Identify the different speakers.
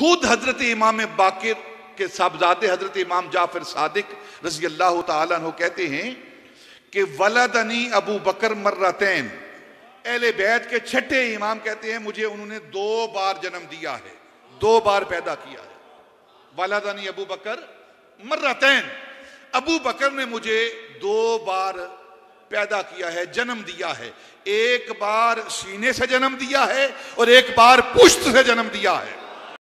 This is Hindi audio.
Speaker 1: खुद हजरत इमाम बाकिर के साहबजादे हजरत इमाम जाफिर सादिक रजी अल्लाह तु कहते हैं कि वलादनी अबू बकर मर्रतैन अहल बैत के छठे इमाम कहते हैं मुझे उन्होंने दो बार जन्म दिया है दो बार पैदा किया है वलदनी अबू बकर मर्रतैन अबू बकर ने मुझे दो बार पैदा किया है जन्म दिया है एक बार सीने से जन्म दिया है और एक बार पुश्त से जन्म दिया है